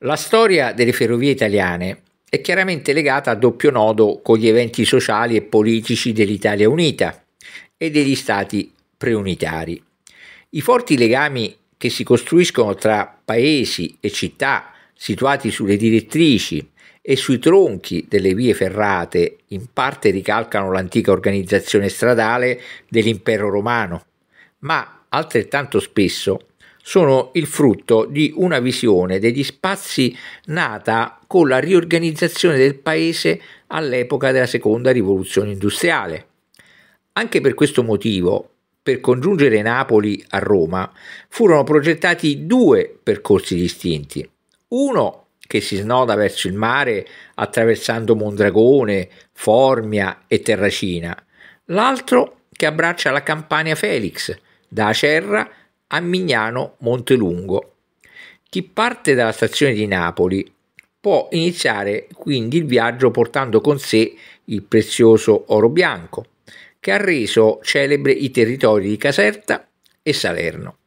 La storia delle ferrovie italiane è chiaramente legata a doppio nodo con gli eventi sociali e politici dell'Italia unita e degli stati preunitari. I forti legami che si costruiscono tra paesi e città situati sulle direttrici e sui tronchi delle vie ferrate in parte ricalcano l'antica organizzazione stradale dell'impero romano, ma altrettanto spesso sono il frutto di una visione degli spazi nata con la riorganizzazione del paese all'epoca della seconda rivoluzione industriale. Anche per questo motivo, per congiungere Napoli a Roma, furono progettati due percorsi distinti. Uno che si snoda verso il mare attraversando Mondragone, Formia e Terracina, l'altro che abbraccia la Campania Felix, da Acerra a Mignano Montelungo. Chi parte dalla stazione di Napoli può iniziare quindi il viaggio portando con sé il prezioso oro bianco, che ha reso celebre i territori di Caserta e Salerno.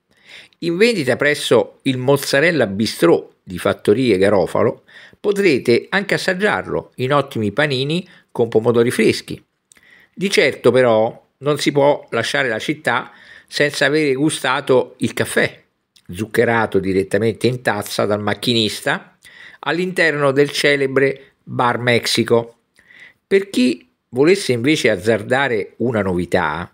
In vendita presso il Mozzarella Bistrò di Fattorie Garofalo potrete anche assaggiarlo in ottimi panini con pomodori freschi. Di certo però non si può lasciare la città senza avere gustato il caffè, zuccherato direttamente in tazza dal macchinista all'interno del celebre Bar Mexico. Per chi volesse invece azzardare una novità,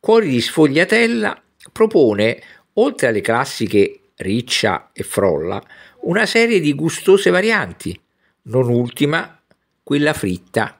Cuori di Sfogliatella propone, oltre alle classiche riccia e frolla, una serie di gustose varianti, non ultima quella fritta